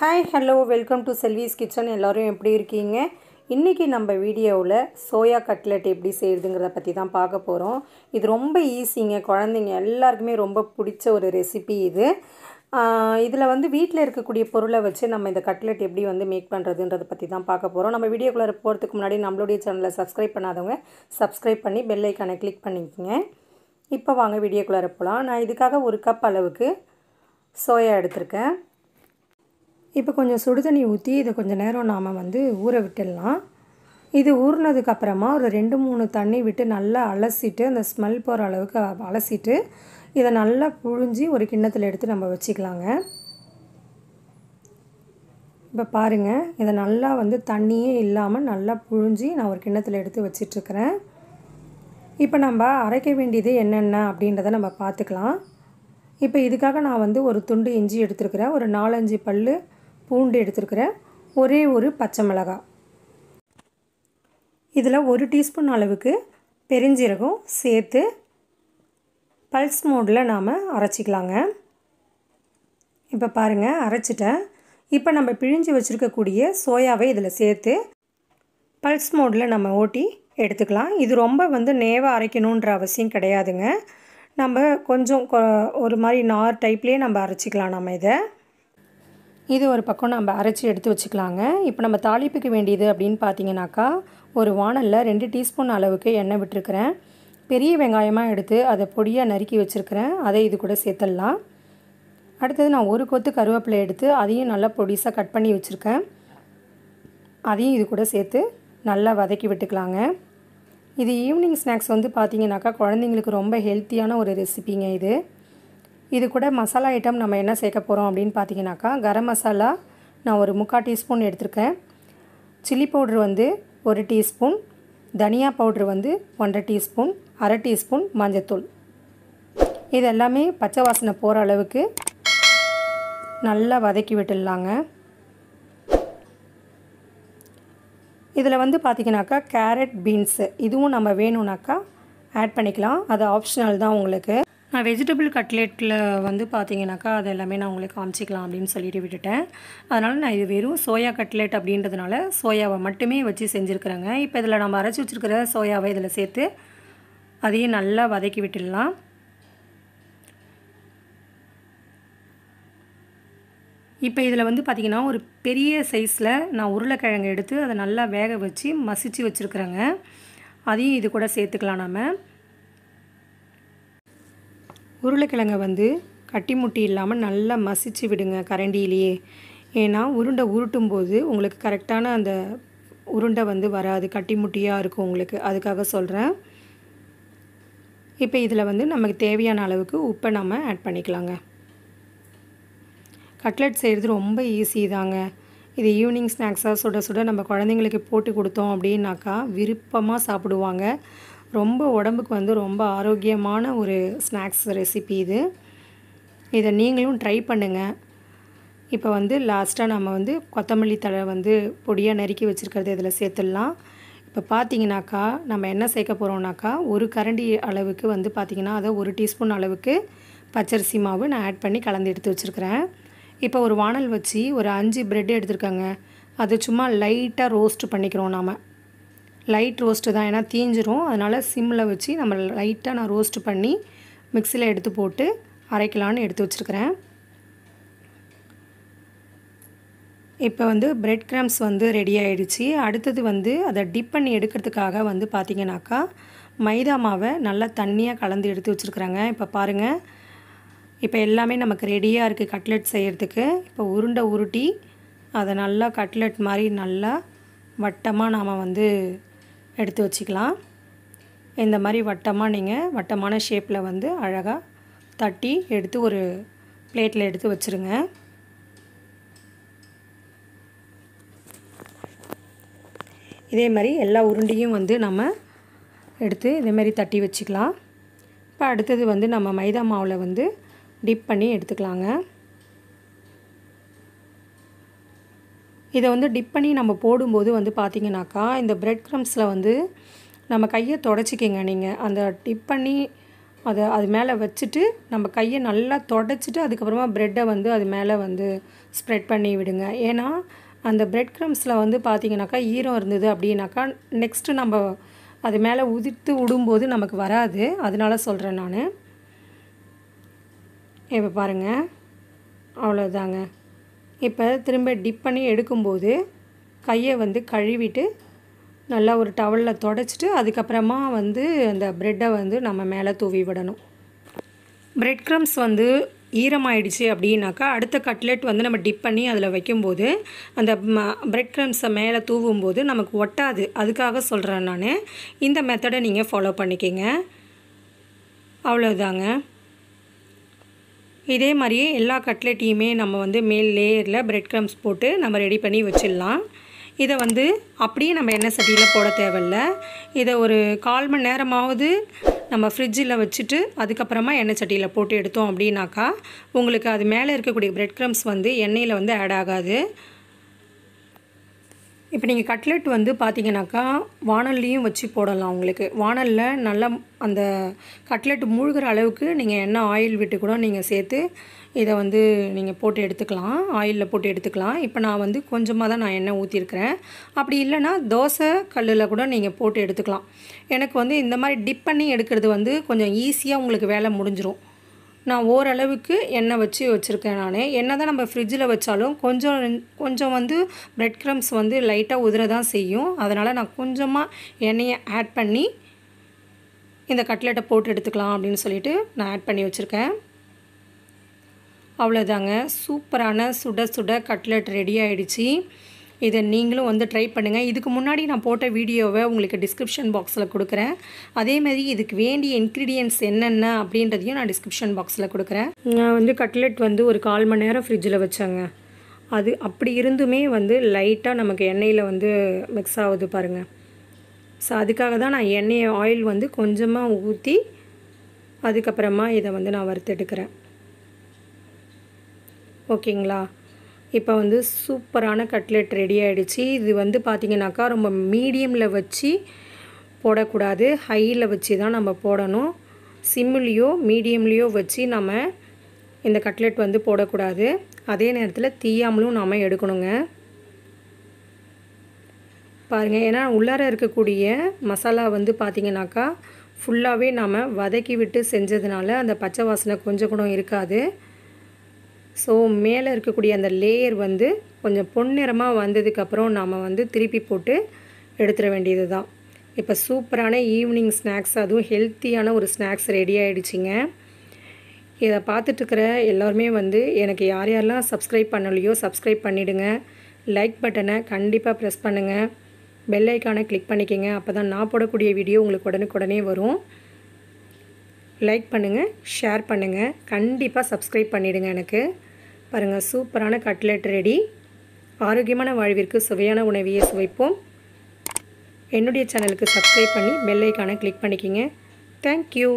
hi hello welcome to Selvi's kitchen எல்லோரும் எப்படி இருக்கீங்க இன்றைக்கி நம்ம வீடியோவில் சோயா கட்லெட் எப்படி செய்கிறதுங்கிறத பற்றி தான் பார்க்க போகிறோம் இது ரொம்ப ஈஸிங்க குழந்தைங்க எல்லாருக்குமே ரொம்ப பிடிச்ச ஒரு ரெசிபி இது இதில் வந்து வீட்டில் இருக்கக்கூடிய பொருளை வச்சு நம்ம இந்த கட்லெட் எப்படி வந்து மேக் பண்ணுறதுன்றதை பற்றி தான் பார்க்க போகிறோம் நம்ம வீடியோக்குள்ளே போகிறதுக்கு முன்னாடி நம்மளுடைய சேனலை சப்ஸ்கிரைப் பண்ணாதவங்க சப்ஸ்கிரைப் பண்ணி பெல் ஐக்கானை கிளிக் பண்ணிக்கோங்க இப்போ வாங்க வீடியோக்குள்ளே போகலாம் நான் இதுக்காக ஒரு கப் அளவுக்கு சோயா எடுத்திருக்கேன் இப்போ கொஞ்சம் சுடு தண்ணி ஊற்றி இதை கொஞ்சம் நேரம் நாம் வந்து ஊற விட்டுடலாம் இது ஊறினதுக்கப்புறமா ஒரு ரெண்டு மூணு தண்ணி விட்டு நல்லா அலசிட்டு அந்த ஸ்மெல் போகிற அளவுக்கு அலசிட்டு இதை நல்லா புழிஞ்சி ஒரு கிண்ணத்தில் எடுத்து நம்ம வச்சுக்கலாங்க இப்போ பாருங்கள் இதை நல்லா வந்து தண்ணியே இல்லாமல் நல்லா புழிஞ்சி நான் ஒரு கிண்ணத்தில் எடுத்து வச்சிட்ருக்கிறேன் இப்போ நம்ம அரைக்க வேண்டியது என்னென்ன அப்படின்றத நம்ம பார்த்துக்கலாம் இப்போ இதுக்காக நான் வந்து ஒரு துண்டு இஞ்சி எடுத்துருக்கிறேன் ஒரு நாலஞ்சு பல் பூண்டு எடுத்துருக்கிறேன் ஒரே ஒரு பச்சை மிளகாய் இதில் ஒரு டீஸ்பூன் அளவுக்கு பெருஞ்சீரகம் சேர்த்து பல்ஸ் மோடில் நாம் அரைச்சிக்கலாங்க இப்போ பாருங்கள் அரைச்சிட்டேன் இப்போ நம்ம பிழிஞ்சு வச்சுருக்கக்கூடிய சோயாவை இதில் சேர்த்து பல்ஸ் மோடில் நம்ம ஓட்டி எடுத்துக்கலாம் இது ரொம்ப வந்து நேவாக அரைக்கணுன்ற அவசியம் கிடையாதுங்க நம்ம கொஞ்சம் ஒரு மாதிரி நார் டைப்லேயே நம்ம அரைச்சிக்கலாம் நம்ம இதை இது ஒரு பக்கம் நம்ம அரைச்சி எடுத்து வச்சுக்கலாங்க இப்போ நம்ம தாளிப்புக்கு வேண்டியது அப்படின்னு பார்த்தீங்கன்னாக்கா ஒரு வானலில் ரெண்டு டீஸ்பூன் அளவுக்கு எண்ணெய் விட்டுருக்கிறேன் பெரிய வெங்காயமாக எடுத்து அதை பொடியாக நறுக்கி வச்சுருக்கிறேன் அதை இது கூட சேர்த்துடலாம் அடுத்தது நான் ஒரு கொத்து கருவேப்பிலை எடுத்து அதையும் நல்லா பொடிசாக கட் பண்ணி வச்சுருக்கேன் அதையும் இது கூட சேர்த்து நல்லா வதக்கி விட்டுக்கலாங்க இது ஈவினிங் ஸ்நாக்ஸ் வந்து பார்த்திங்கனாக்கா குழந்தைங்களுக்கு ரொம்ப ஹெல்த்தியான ஒரு ரெசிபிங்க இது இது கூட மசாலா ஐட்டம் நம்ம என்ன சேர்க்க போகிறோம் அப்படின்னு பார்த்தீங்கன்னாக்கா கரம் மசாலா நான் ஒரு முக்கால் டீஸ்பூன் எடுத்திருக்கேன் சில்லி பவுட்ரு வந்து ஒரு டீஸ்பூன் தனியா பவுட்ரு வந்து ஒன்றரை டீஸ்பூன் அரை டீஸ்பூன் மஞ்சத்தூள் இது எல்லாமே பச்சை வாசனை போகிற அளவுக்கு நல்லா வதக்கி விட்டுடலாங்க இதில் வந்து பார்த்திங்கனாக்கா கேரட் பீன்ஸு இதுவும் நம்ம வேணும்னாக்கா ஆட் பண்ணிக்கலாம் அது ஆப்ஷனல் தான் உங்களுக்கு நான் வெஜிடபிள் கட்லெட்டில் வந்து பார்த்தீங்கன்னாக்கா அது எல்லாமே நான் உங்களுக்கு காமிச்சிக்கலாம் அப்படின்னு சொல்லிட்டு விட்டுட்டேன் அதனால் நான் இது வெறும் சோயா கட்லெட் அப்படின்றதுனால சோயாவை மட்டுமே வச்சு செஞ்சுருக்குறேங்க இப்போ இதில் நம்ம அரைச்சி வச்சுருக்கிற சோயாவை இதில் சேர்த்து அதையும் நல்லா வதக்கி விட்டுடலாம் இப்போ இதில் வந்து பார்த்திங்கன்னா ஒரு பெரிய சைஸில் நான் உருளைக்கிழங்கு எடுத்து அதை நல்லா வேக வச்சு மசித்து வச்சுருக்குறேங்க அதையும் இது கூட சேர்த்துக்கலாம் நம்ம உருளைக்கிழங்கை வந்து கட்டி முட்டி இல்லாமல் நல்லா மசிச்சு விடுங்க கரண்டியிலேயே ஏன்னா உருண்டை உருட்டும் போது உங்களுக்கு கரெக்டான அந்த உருண்டை வந்து வராது கட்டி முட்டியாக இருக்கும் உங்களுக்கு அதுக்காக சொல்கிறேன் இப்போ இதில் வந்து நமக்கு தேவையான அளவுக்கு உப்பை நம்ம ஆட் பண்ணிக்கலாங்க கட்லெட் செய்கிறது ரொம்ப ஈஸி தாங்க இது ஈவினிங் ஸ்நாக்ஸாக சுட சுட நம்ம குழந்தைங்களுக்கு போட்டு கொடுத்தோம் அப்படின்னாக்கா விருப்பமாக சாப்பிடுவாங்க ரொம்ப உடம்புக்கு வந்து ரொம்ப ஆரோக்கியமான ஒரு ஸ்நாக்ஸ் ரெசிபி இது இதை நீங்களும் ட்ரை பண்ணுங்கள் இப்போ வந்து லாஸ்ட்டாக நம்ம வந்து கொத்தமல்லி தழை வந்து பொடியாக நறுக்கி வச்சுருக்கிறது இதில் சேர்த்துடலாம் இப்போ பார்த்தீங்கன்னாக்கா நம்ம என்ன சேர்க்க போகிறோம்னாக்கா ஒரு கரண்டி அளவுக்கு வந்து பார்த்திங்கன்னா அதை ஒரு டீஸ்பூன் அளவுக்கு பச்சரிசி மாவு நான் ஆட் பண்ணி கலந்து எடுத்து வச்சுருக்கிறேன் இப்போ ஒரு வானல் வச்சு ஒரு அஞ்சு ப்ரெட் எடுத்திருக்காங்க அது சும்மா லைட்டாக ரோஸ்ட் பண்ணிக்கிறோம் நாம் லைட் ரோஸ்ட்டு தான் ஏன்னா தீஞ்சிரும் அதனால் சிம்மில் வச்சு நம்ம லைட்டாக நான் ரோஸ்ட்டு பண்ணி மிக்சியில் எடுத்து போட்டு அரைக்கலான்னு எடுத்து வச்சுருக்கிறேன் இப்போ வந்து பிரெட் கிரம்ஸ் வந்து ரெடி ஆகிடுச்சு அடுத்தது வந்து அதை டிப் பண்ணி எடுக்கிறதுக்காக வந்து பார்த்திங்கனாக்கா மைதா மாவை நல்லா தண்ணியாக கலந்து எடுத்து வச்சுருக்குறாங்க இப்போ பாருங்கள் இப்போ எல்லாமே நமக்கு ரெடியாக இருக்குது கட்லெட் செய்கிறதுக்கு இப்போ உருண்டை உருட்டி அதை நல்லா கட்லெட் மாதிரி நல்லா வட்டமாக நாம் வந்து எடுத்து வச்சுக்கலாம் இந்த மாதிரி வட்டமாக நீங்கள் வட்டமான ஷேப்பில் வந்து அழகாக தட்டி எடுத்து ஒரு பிளேட்டில் எடுத்து வச்சுருங்க இதே மாதிரி எல்லா உருண்டையும் வந்து நம்ம எடுத்து இதே மாதிரி தட்டி வச்சுக்கலாம் இப்போ அடுத்தது வந்து நம்ம மைதா மாவில் வந்து டிப் பண்ணி எடுத்துக்கலாங்க இதை வந்து டிப் பண்ணி நம்ம போடும்போது வந்து பார்த்திங்கனாக்கா இந்த ப்ரெட் க்ரம்ஸில் வந்து நம்ம கையை தொடச்சிக்கிங்க நீங்கள் அந்த டிப் பண்ணி அதை அது மேலே வச்சுட்டு நம்ம கையை நல்லா தொடச்சிட்டு அதுக்கப்புறமா ப்ரெட்டை வந்து அது மேலே வந்து ஸ்ப்ரெட் பண்ணி விடுங்க ஏன்னா அந்த ப்ரெட் க்ரம்ஸில் வந்து பார்த்திங்கனாக்கா ஈரம் இருந்தது அப்படின்னாக்கா நெக்ஸ்ட்டு நம்ம அது மேலே உதிர்த்து விடும்போது நமக்கு வராது அதனால் சொல்கிறேன் நான் இப்போ பாருங்கள் அவ்வளோதாங்க இப்போ திரும்ப டிப் பண்ணி எடுக்கும்போது கையை வந்து கழுவிட்டு நல்லா ஒரு டவலில் தொடச்சிட்டு அதுக்கப்புறமா வந்து அந்த ப்ரெட்டை வந்து நம்ம மேலே தூவி விடணும் ப்ரெட் க்ரம்ஸ் வந்து ஈரமாயிடுச்சு அப்படின்னாக்கா அடுத்த கட்லெட் வந்து நம்ம டிப் பண்ணி அதில் வைக்கும்போது அந்த ப்ரெட் க்ரம்ஸை மேலே தூவும் போது நமக்கு ஒட்டாது அதுக்காக சொல்கிறேன் நான் இந்த மெத்தடை நீங்கள் ஃபாலோ பண்ணிக்கிங்க அவ்வளோதாங்க இதே மாதிரியே எல்லா கட்லெட்டையுமே நம்ம வந்து மேல் லேயரில் பிரெட் க்ரம்ஸ் போட்டு நம்ம ரெடி பண்ணி வச்சிடலாம் இதை வந்து அப்படியே நம்ம எண்ணெய் சட்டியில் போட தேவையில்ல இதை ஒரு கால் மணி நேரமாவது நம்ம ஃப்ரிட்ஜில் வச்சுட்டு அதுக்கப்புறமா எண்ணெய் சட்டியில் போட்டு எடுத்தோம் அப்படின்னாக்கா உங்களுக்கு அது மேலே இருக்கக்கூடிய பிரெட் க்ரம்ஸ் வந்து எண்ணெயில் வந்து ஆட் ஆகாது இப்போ நீங்கள் கட்லெட் வந்து பார்த்தீங்கன்னாக்கா வானல்லையும் வச்சு போடலாம் உங்களுக்கு வானலில் நல்லா அந்த கட்லெட் மூழ்கிற அளவுக்கு நீங்கள் எண்ணெய் ஆயில் விட்டு கூட நீங்கள் சேர்த்து இதை வந்து நீங்கள் போட்டு எடுத்துக்கலாம் ஆயிலில் போட்டு எடுத்துக்கலாம் இப்போ நான் வந்து கொஞ்சமாக தான் நான் எண்ணெய் ஊற்றிருக்கிறேன் அப்படி இல்லைன்னா தோசை கல்லில் கூட நீங்கள் போட்டு எடுத்துக்கலாம் எனக்கு வந்து இந்த மாதிரி டிப் பண்ணி எடுக்கிறது வந்து கொஞ்சம் ஈஸியாக உங்களுக்கு வேலை முடிஞ்சிடும் நான் ஓரளவுக்கு எண்ணெய் வச்சு வச்சுருக்கேன் நான் என்ன தான் நம்ம ஃப்ரிட்ஜில் வச்சாலும் கொஞ்சம் கொஞ்சம் வந்து ப்ரெட் க்ரம்ஸ் வந்து லைட்டாக உதிர தான் செய்யும் அதனால் நான் கொஞ்சமாக எண்ணெயை ஆட் பண்ணி இந்த கட்லெட்டை போட்டு எடுத்துக்கலாம் அப்படின்னு சொல்லிட்டு நான் ஆட் பண்ணி வச்சுருக்கேன் அவ்வளோதாங்க சூப்பரான சுட சுட கட்லெட் ரெடி ஆகிடுச்சி இதை நீங்களும் வந்து ட்ரை பண்ணுங்கள் இதுக்கு முன்னாடி நான் போட்ட வீடியோவை உங்களுக்கு டிஸ்கிரிப்ஷன் பாக்ஸில் கொடுக்குறேன் அதேமாதிரி இதுக்கு வேண்டிய இன்க்ரீடியன்ஸ் என்னென்ன அப்படின்றதையும் நான் டிஸ்கிரிப்ஷன் பாக்ஸில் கொடுக்குறேன் நான் வந்து கட்லெட் வந்து ஒரு கால் மணி நேரம் ஃப்ரிட்ஜில் வச்சேங்க அது அப்படி இருந்துமே வந்து லைட்டாக நமக்கு எண்ணெயில் வந்து மிக்ஸ் ஆகுது பாருங்கள் ஸோ அதுக்காக தான் நான் எண்ணெய் ஆயில் வந்து கொஞ்சமாக ஊற்றி அதுக்கப்புறமா இதை வந்து நான் வறுத்தெடுக்கிறேன் ஓகேங்களா இப்போ வந்து சூப்பரான கட்லெட் ரெடி ஆகிடுச்சு இது வந்து பார்த்திங்கனாக்கா ரொம்ப மீடியமில் வச்சு போடக்கூடாது ஹையில் வச்சு தான் நம்ம போடணும் சிம்முலேயோ மீடியம்லேயோ வச்சு நம்ம இந்த கட்லெட் வந்து போடக்கூடாது அதே நேரத்தில் தீயாமலும் நாம் எடுக்கணுங்க பாருங்கள் ஏன்னா உள்ளார இருக்கக்கூடிய மசாலா வந்து பார்த்திங்கனாக்கா ஃபுல்லாகவே நாம் வதக்கி விட்டு செஞ்சதுனால அந்த பச்சை வாசனை கொஞ்சம் கூட இருக்காது ஸோ மேலே இருக்கக்கூடிய அந்த லேயர் வந்து கொஞ்சம் பொன்னிறமாக வந்ததுக்கப்புறம் நாம் வந்து திருப்பி போட்டு எடுத்துட வேண்டியது தான் இப்போ சூப்பரான ஈவினிங் ஸ்நாக்ஸ் அதுவும் ஹெல்த்தியான ஒரு ஸ்நாக்ஸ் ரெடி ஆகிடுச்சிங்க இதை பார்த்துட்டுருக்கிற எல்லோருமே வந்து எனக்கு யார் யாரெல்லாம் சப்ஸ்கிரைப் பண்ணலையோ சப்ஸ்கிரைப் பண்ணிவிடுங்க லைக் பட்டனை கண்டிப்பாக ப்ரெஸ் பண்ணுங்கள் பெல்லைக்கானை கிளிக் பண்ணிக்கோங்க அப்போ தான் நான் போடக்கூடிய வீடியோ உங்களுக்கு உடனுக்குடனே வரும் லைக் பண்ணுங்கள் ஷேர் பண்ணுங்கள் கண்டிப்பாக சப்ஸ்கிரைப் பண்ணிவிடுங்க எனக்கு பாருங்கள் சூப்பரான கட்லெட் ரெடி ஆரோக்கியமான வாழ்விற்கு சுவையான உணவையை சுவைப்போம் என்னுடைய சேனலுக்கு சப்ஸ்கிரைப் பண்ணி பெல்லைக்கான கிளிக் பண்ணிக்கிங்க தேங்க்யூ